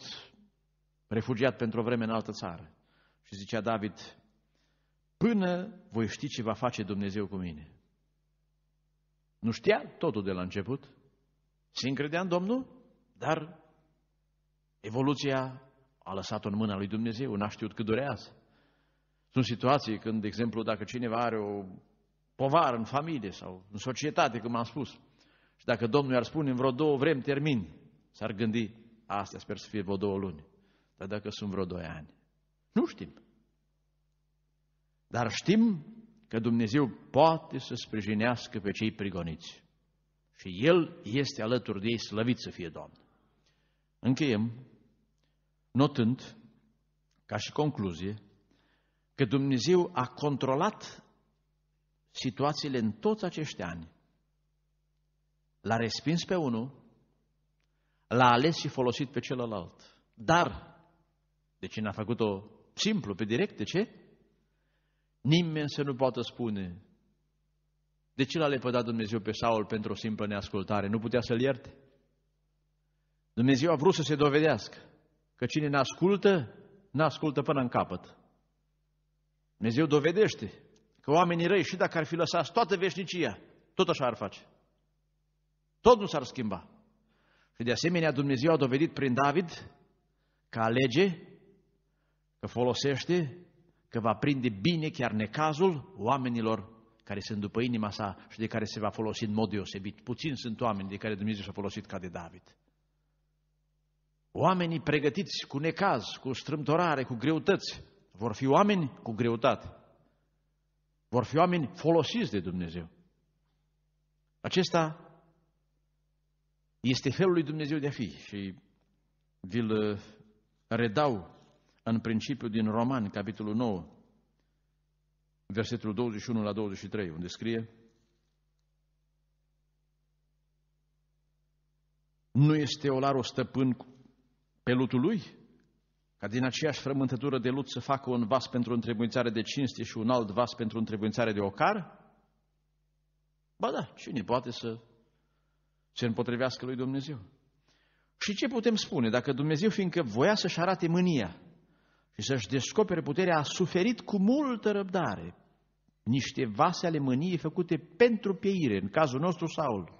refugiat pentru o vreme în altă țară. Și zicea David, până voi ști ce va face Dumnezeu cu mine. Nu știa totul de la început, Cine credea în Domnul, dar evoluția a lăsat-o în mâna lui Dumnezeu, n-a știut cât durează. Sunt situații când, de exemplu, dacă cineva are o povară în familie sau în societate, cum am spus, și dacă Domnul i-ar spune în vreo două vremi termin, s-ar gândi, astea sper să fie vreo două luni, dar dacă sunt vreo doi ani, nu știm. Dar știm că Dumnezeu poate să sprijinească pe cei prigoniți și El este alături de ei, slăvit să fie Doamne. Încheiem notând, ca și concluzie, că Dumnezeu a controlat situațiile în toți acești ani. L-a respins pe unul, l-a ales și folosit pe celălalt. Dar, de ce n-a făcut-o simplu, pe direct, de ce? Nimeni să nu poată spune, de ce l-a lepădat Dumnezeu pe Saul pentru o simplă neascultare? Nu putea să-l ierte? Dumnezeu a vrut să se dovedească că cine ne ascultă, ne ascultă până în capăt. Dumnezeu dovedește că oamenii răi, și dacă ar fi lăsați toată veșnicia, tot așa ar face. Tot nu s-ar schimba. Și de asemenea Dumnezeu a dovedit prin David că alege, că folosește, că va prinde bine chiar necazul oamenilor care sunt după inima sa și de care se va folosi în mod deosebit. Puțini sunt oameni de care Dumnezeu s a folosit ca de David. Oamenii pregătiți cu necaz, cu strâmtorare, cu greutăți, vor fi oameni cu greutate. Vor fi oameni folosiți de Dumnezeu. Acesta este felul lui Dumnezeu de a fi și vi-l eh, redau în principiu din Roman, capitolul 9 versetul 21 la 23, unde scrie Nu este olarul stăpân pe lutul lui? Ca din aceeași frământătură de lut să facă un vas pentru întrebuințare de cinste și un alt vas pentru întrebuințare de ocar? Ba da, cine poate să se împotrivească lui Dumnezeu? Și ce putem spune? Dacă Dumnezeu, fiindcă voia să-și arate mânia, și să-și descopere puterea, a suferit cu multă răbdare niște vase ale mâniei făcute pentru pieire, în cazul nostru Saul.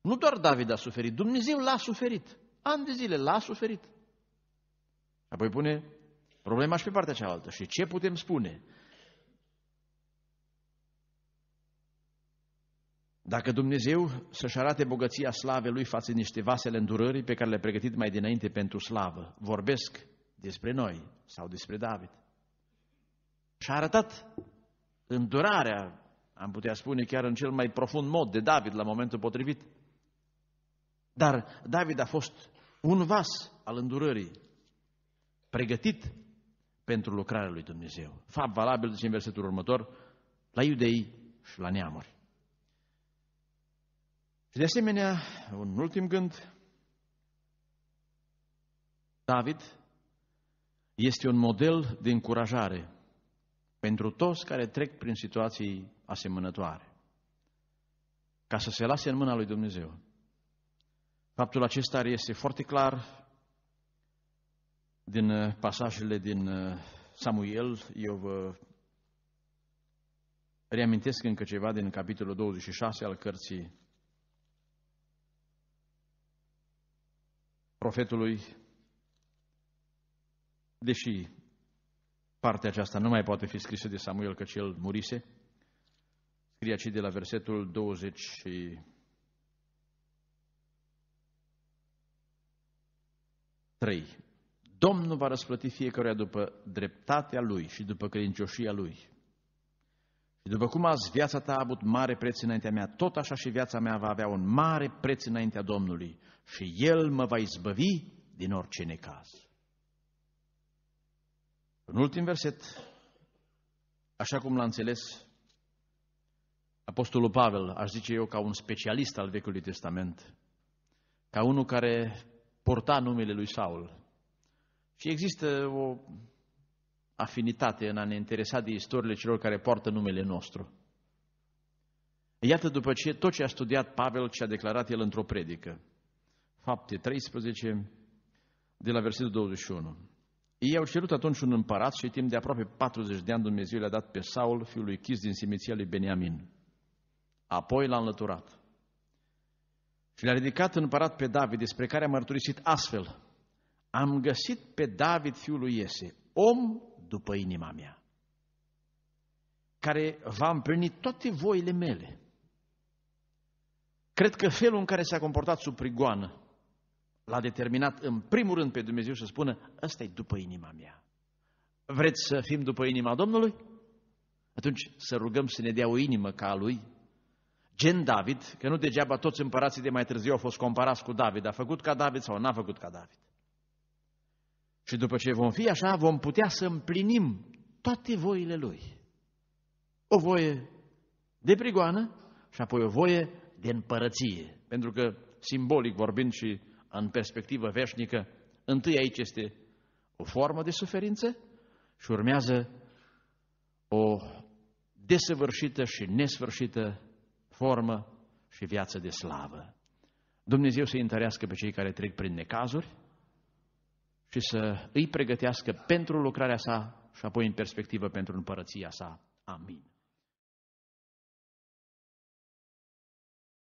Nu doar David a suferit, Dumnezeu l-a suferit. Ani de zile l-a suferit. Apoi pune problema și pe partea cealaltă. Și ce putem spune? Dacă Dumnezeu să-și arate bogăția slavei lui față niște vasele îndurării pe care le-a pregătit mai dinainte pentru slavă, vorbesc despre noi sau despre David. Și a arătat îndurarea, am putea spune chiar în cel mai profund mod de David la momentul potrivit. Dar David a fost un vas al îndurării, pregătit pentru lucrarea lui Dumnezeu. Fapt valabil, zice în versetul următor, la iudei și la neamuri. Și de asemenea, un ultim gând, David este un model de încurajare pentru toți care trec prin situații asemănătoare, ca să se lase în mâna lui Dumnezeu. Faptul acesta este foarte clar din uh, pasajele din uh, Samuel. Eu vă reamintesc încă ceva din capitolul 26 al cărții profetului deși partea aceasta nu mai poate fi scrisă de Samuel, căci el murise, scrie aici de la versetul 20 3. Domnul va răsplăti fiecăruia după dreptatea lui și după credincioșia lui. Și după cum azi viața ta a avut mare preț înaintea mea, tot așa și viața mea va avea un mare preț înaintea Domnului și El mă va izbăvi din orice necaz. În ultim verset, așa cum l-a înțeles Apostolul Pavel, aș zice eu, ca un specialist al Vechiului Testament, ca unul care porta numele lui Saul. Și există o afinitate în a ne interesa de istoriile celor care poartă numele nostru. Iată după ce tot ce a studiat Pavel, ce a declarat el într-o predică. Fapte 13, de la versetul 21. Ei au cerut atunci un împărat și timp de aproape 40 de ani Dumnezeu le-a dat pe Saul, fiul lui Chis din simiția lui Beniamin. Apoi l-a înlăturat. Și l-a ridicat împărat pe David, despre care a mărturisit astfel. Am găsit pe David, fiul lui Iese, om după inima mea, care va împlini toate voile mele. Cred că felul în care s-a comportat sub prigoană, l-a determinat în primul rând pe Dumnezeu să spună, ăsta e după inima mea. Vreți să fim după inima Domnului? Atunci să rugăm să ne dea o inimă ca a lui. Gen David, că nu degeaba toți împărații de mai târziu au fost comparați cu David, a făcut ca David sau n-a făcut ca David. Și după ce vom fi așa, vom putea să împlinim toate voile lui. O voie de prigoană și apoi o voie de împărăție. Pentru că, simbolic vorbind și în perspectivă veșnică, întâi aici este o formă de suferință și urmează o desăvârșită și nesfârșită formă și viață de slavă. Dumnezeu să-i întărească pe cei care trec prin necazuri și să îi pregătească pentru lucrarea sa și apoi în perspectivă pentru împărăția sa. Amin.